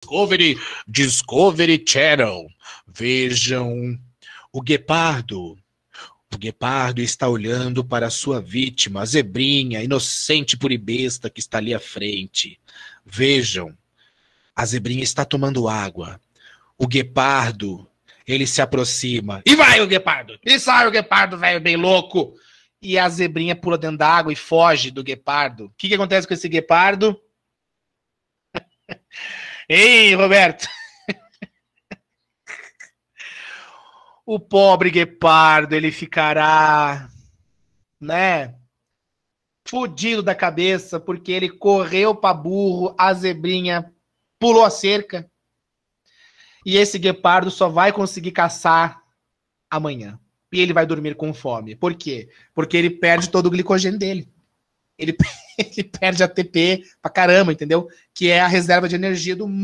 Discovery, Discovery Channel. Vejam o guepardo. O guepardo está olhando para sua vítima, a zebrinha, inocente besta que está ali à frente. Vejam, a zebrinha está tomando água. O guepardo, ele se aproxima. E vai o guepardo! E sai o guepardo, velho, bem louco! E a zebrinha pula dentro da água e foge do guepardo. O que, que acontece com esse guepardo? Ei, Roberto! o pobre guepardo, ele ficará, né? Fudido da cabeça, porque ele correu pra burro, a zebrinha pulou a cerca. E esse guepardo só vai conseguir caçar amanhã. E ele vai dormir com fome. Por quê? Porque ele perde todo o glicogênio dele ele, ele perde ATP pra caramba, entendeu? Que é a reserva de energia do mundo